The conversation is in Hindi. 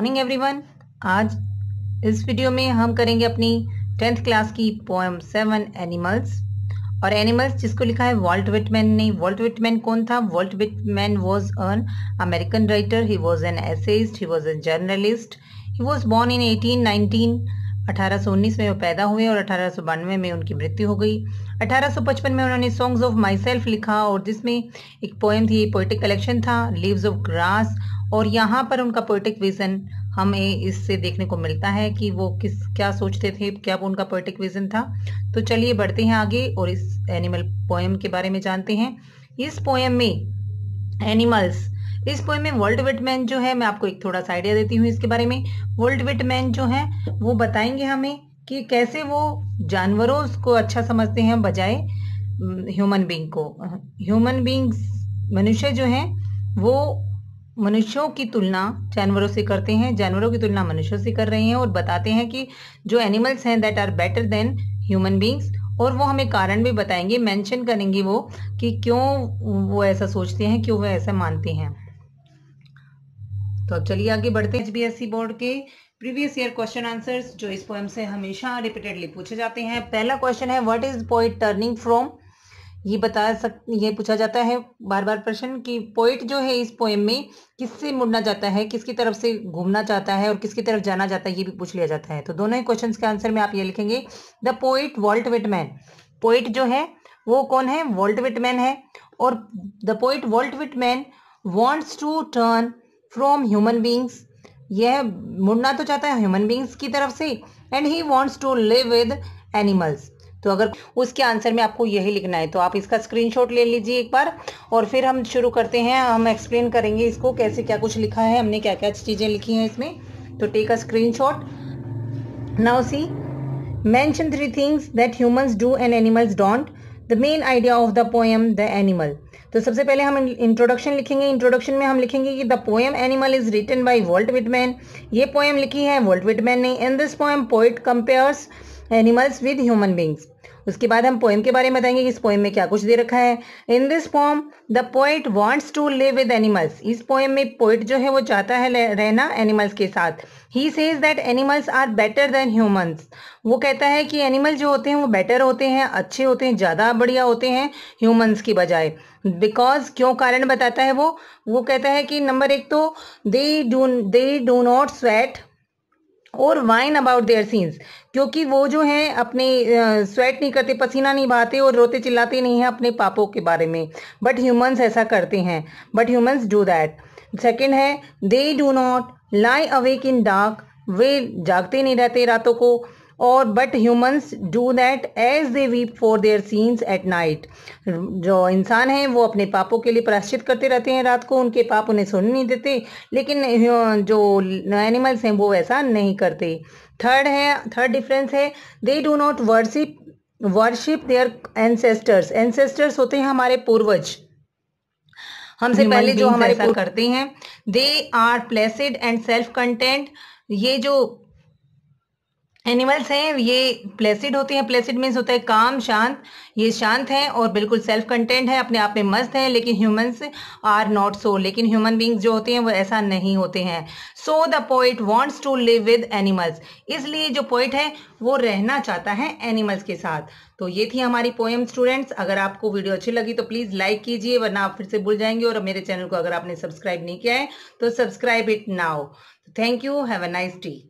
मॉर्निंग एवरीवन आज इस वीडियो में हम करेंगे अपनी टेंथ क्लास की पोएम सेवन एनिमल्स और एनिमल्स जिसको लिखा है वॉल्ट विटमैन ने वॉल्ट विटमैन कौन था Walt Whitman was an American writer he was an essayist he was an journalist he was born in 1819 1819 में वो पैदा हुए और अठारह में उनकी मृत्यु हो गई 1855 में उन्होंने सॉन्ग्स ऑफ माई सेल्फ लिखा और जिसमें एक पोएम थी पोइटिक कलेक्शन था लीव्स ऑफ ग्रास और यहाँ पर उनका पोइटिक विजन हमें इससे देखने को मिलता है कि वो किस क्या सोचते थे क्या वो उनका पोइटिक विजन था तो चलिए बढ़ते हैं आगे और इस एनिमल पोएम के बारे में जानते हैं इस पोएम में एनिमल्स इस पोएम में वर्ल्ड विटमैन जो है मैं आपको एक थोड़ा सा आइडिया देती हूँ इसके बारे में वर्ल्ड विटमैन जो है वो बताएंगे हमें कि कैसे वो जानवरों को अच्छा समझते हैं बजाय ह्यूमन बींग को ह्यूमन बींग्स मनुष्य जो है वो मनुष्यों की तुलना जानवरों से करते हैं जानवरों की तुलना मनुष्यों से कर रहे हैं और बताते हैं कि जो एनिमल्स हैं that are better than human beings और वो हमें कारण भी बताएंगे मेंशन करेंगे वो कि क्यों वो ऐसा सोचते हैं क्यों वो ऐसा मानते हैं तो अब चलिए आगे बढ़ते हैं एचबीएससी बोर्ड के प्रीवियस ईयर क्वेश्चन आंसर्स जो इस पोएम से हमेशा रिपीटेडली पूछे जाते हैं पहला क्वेश्चन है what is poet turning from ये बता सक ये पूछा जाता है बार बार प्रश्न कि पोइट जो है इस पोएम में किससे मुड़ना चाहता है किसकी तरफ से घूमना चाहता है और किसकी तरफ जाना चाहता है ये भी पूछ लिया जाता है तो दोनों ही क्वेश्चन के आंसर में आप ये लिखेंगे the poet Walt Whitman poet जो है वो कौन है वॉल्ट विटमैन है और the poet Walt Whitman wants to turn from human beings यह मुड़ना तो चाहता है ह्यूमन बींग्स की तरफ से and he wants to live with animals तो अगर उसके आंसर में आपको यही लिखना है तो आप इसका स्क्रीनशॉट ले लीजिए एक बार और फिर हम शुरू करते हैं हम एक्सप्लेन करेंगे इसको कैसे क्या कुछ लिखा है हमने क्या क्या चीज़ें लिखी हैं इसमें तो take a screenshot now see mention three things that humans do and animals don't the main idea of the poem the animal तो सबसे पहले हम इंट्रोडक्शन लिखेंगे इंट्रोडक्शन में हम लिखेंगे कि the poem animal is written by Walt Whitman ये पोएम लिखी है वॉल्ट विटमैन ने in this poem poet compares animals with human beings उसके बाद हम पोएम के बारे में बताएंगे कि इस पोएम में क्या कुछ दे रखा है in this poem the poet wants to live with animals इस पोएम में पोइट जो है वो चाहता है रहना एनिमल्स के साथ he says that animals are better than humans वो कहता है कि एनिमल जो होते हैं वो बेटर होते हैं अच्छे होते हैं ज़्यादा बढ़िया होते हैं ह्यूमन्स की बजाय बिकॉज क्यों कारण बताता है वो वो कहता है कि नंबर एक तो they do they do not sweat और वाइन अबाउट देयर सीन्स क्योंकि वो जो है अपने स्वेट नहीं करते पसीना नहीं बहाते और रोते चिल्लाते नहीं हैं अपने पापों के बारे में बट ह्यूमन्स ऐसा करते हैं but humans do that second है they do not lie awake in dark वे जागते नहीं रहते रातों को और but humans do that as they weep for their sins at night जो इंसान हैं वो अपने पापों के लिए प्राश्चित करते रहते हैं रात को उनके पाप उन्हें सुन नहीं देते लेकिन जो एनिमल्स हैं वो ऐसा नहीं करते थर्ड है थर्ड डिफरेंस है they do not worship worship their ancestors ancestors होते हैं हमारे पूर्वज हमसे पहले जो हमारे करते हैं they are placid and self content ये जो एनिमल्स हैं ये प्लेसिड होती हैं प्लेसिड मीन्स होता है काम शांत ये शांत हैं और बिल्कुल सेल्फ कंटेंट है अपने आप में मस्त हैं लेकिन ह्यूमंस आर नॉट सो लेकिन ह्यूमन बींग्स जो होते हैं वो ऐसा नहीं होते हैं so the poet wants to live with animals इसलिए जो पोइट है वो रहना चाहता है एनिमल्स के साथ तो ये थी हमारी पोएम स्टूडेंट्स अगर आपको वीडियो अच्छी लगी तो प्लीज़ लाइक कीजिए वरना आप फिर से भूल जाएंगे और मेरे चैनल को अगर आपने सब्सक्राइब नहीं किया है तो subscribe it now thank you have a nice D